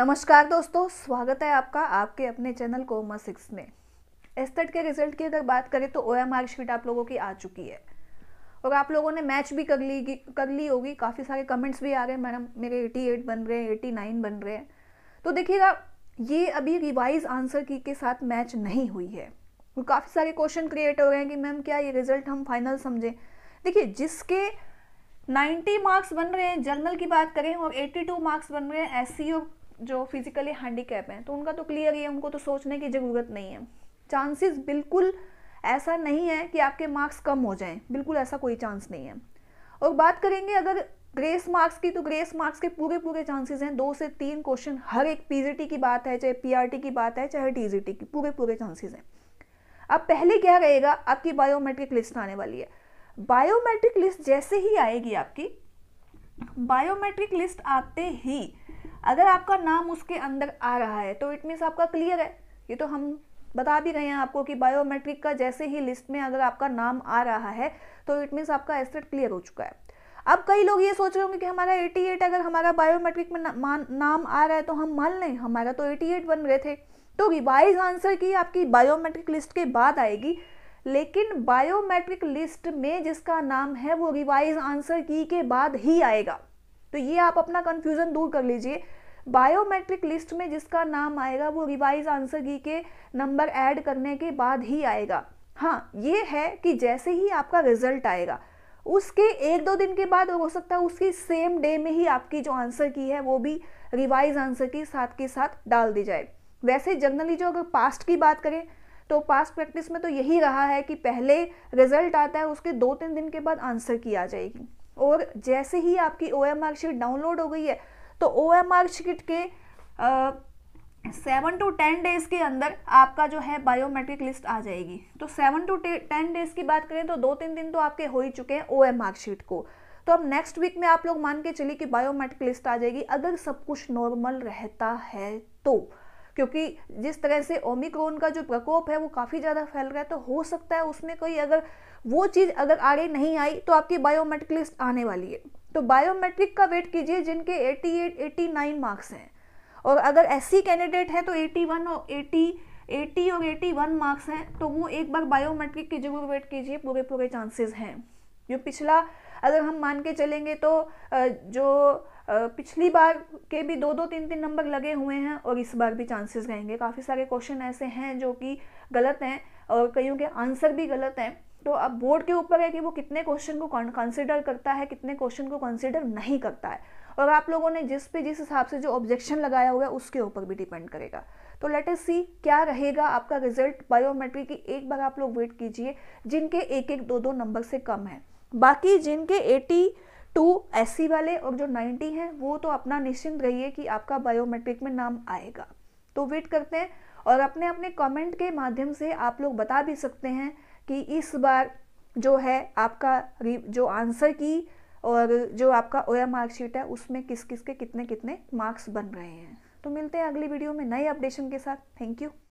नमस्कार दोस्तों स्वागत है आपका आपके अपने चैनल कोमा सिक्स में एस्थेट के रिजल्ट की अगर बात करें तो ओ एम आर शीट आप लोगों की आ चुकी है और आप लोगों ने मैच भी कर ली कर ली होगी काफ़ी सारे कमेंट्स भी आ रहे हैं मैडम मेरे 88 बन रहे हैं 89 बन रहे हैं तो देखिएगा ये अभी रिवाइज आंसर की के साथ मैच नहीं हुई है और काफ़ी सारे क्वेश्चन क्रिएट हो रहे हैं कि मैम क्या ये रिजल्ट हम फाइनल समझें देखिए जिसके 90 मार्क्स बन रहे हैं जर्नल की बात करें और 82 मार्क्स बन रहे हैं एस जो फिज़िकली हैंडीकैप हैं तो उनका तो क्लियर ही है उनको तो सोचने की ज़रूरत नहीं है चांसेस बिल्कुल ऐसा नहीं है कि आपके मार्क्स कम हो जाएं बिल्कुल ऐसा कोई चांस नहीं है और बात करेंगे अगर ग्रेस मार्क्स की तो ग्रेस मार्क्स के पूरे पूरे चांसेस हैं दो से तीन क्वेश्चन हर एक पी की बात है चाहे पी की बात है चाहे टी की पूरे पूरे चांसेज हैं अब पहले क्या रहेगा आपकी बायोमेट्रिक लिस्ट आने वाली है बायोमेट्रिक लिस्ट जैसे ही आएगी आपकी बायोमेट्रिक लिस्ट आते ही अगर आपका नाम उसके अंदर आ रहा है तो इट मीन्स आपका क्लियर है ये तो हम बता भी रहे हैं आपको कि बायोमेट्रिक का जैसे ही लिस्ट में अगर आपका नाम आ रहा है तो इट मीन्स आपका एसेट क्लियर हो चुका है अब कई लोग ये सोच रहे होंगे कि हमारा 88 अगर हमारा बायोमेट्रिक में ना, मान, नाम आ रहा है तो हम मान लें हमारा तो 88 बन रहे थे तो रिवाइज आंसर की आपकी बायोमेट्रिक लिस्ट के बाद आएगी लेकिन बायोमेट्रिक लिस्ट में जिसका नाम है वो रिवाइज आंसर की के बाद ही आएगा तो ये आप अपना कन्फ्यूज़न दूर कर लीजिए बायोमेट्रिक लिस्ट में जिसका नाम आएगा वो रिवाइज आंसर की के नंबर ऐड करने के बाद ही आएगा हाँ ये है कि जैसे ही आपका रिजल्ट आएगा उसके एक दो दिन के बाद हो सकता है उसकी सेम डे में ही आपकी जो आंसर की है वो भी रिवाइज आंसर की साथ के साथ डाल दी जाए वैसे जनरली जो अगर पास्ट की बात करें तो पास्ट प्रैक्टिस में तो यही रहा है कि पहले रिजल्ट आता है उसके दो तीन दिन के बाद आंसर की आ जाएगी और जैसे ही आपकी O M R sheet download हो गई है तो ओ एम आर शीट के सेवन टू टेन डेज़ के अंदर आपका जो है बायोमेट्रिक लिस्ट आ जाएगी तो सेवन टू टेन डेज़ की बात करें तो दो तीन दिन तो आपके हो ही चुके हैं ओ एम आर शीट को तो अब नेक्स्ट वीक में आप लोग मान के चलिए कि बायोमेट्रिक लिस्ट आ जाएगी अगर सब कुछ नॉर्मल रहता है तो क्योंकि जिस तरह से ओमिक्रोन का जो प्रकोप है वो काफ़ी ज़्यादा फैल रहा है तो हो सकता है उसमें कोई अगर वो चीज़ अगर आगे नहीं आई तो आपकी बायोमेट्रिक लिस्ट आने वाली है तो बायोमेट्रिक का वेट कीजिए जिनके 88, 89 मार्क्स हैं और अगर ऐसी कैंडिडेट हैं तो 81 और 80 80 और 81 मार्क्स हैं तो वो एक बार बायोमेट्रिक की जरूर वेट कीजिए पूरे पूरे चांसेस हैं जो पिछला अगर हम मान के चलेंगे तो जो पिछली बार के भी दो दो तीन तीन नंबर लगे हुए हैं और इस बार भी चांसेस रहेंगे काफ़ी सारे क्वेश्चन ऐसे हैं जो कि गलत हैं और कईयों के आंसर भी गलत हैं तो अब बोर्ड के ऊपर है कि वो कितने क्वेश्चन को कंसिडर करता है कितने क्वेश्चन को कंसिडर नहीं करता है और आप लोगों ने जिस पे जिस हिसाब से जो ऑब्जेक्शन लगाया हुआ है उसके ऊपर भी डिपेंड करेगा तो लेट अस सी क्या रहेगा आपका रिजल्ट बायोमेट्री की एक बार आप लोग वेट कीजिए जिनके एक एक दो दो नंबर से कम है बाकी जिनके 82 एससी वाले और जो 90 हैं वो तो अपना निश्चिंत रहिए कि आपका बायोमेट्रिक में नाम आएगा तो वेट करते हैं और अपने अपने कमेंट के माध्यम से आप लोग बता भी सकते हैं कि इस बार जो है आपका जो आंसर की और जो आपका ओया मार्कशीट है उसमें किस किस के कितने कितने मार्क्स बन रहे हैं तो मिलते हैं अगली वीडियो में नए अपडेशन के साथ थैंक यू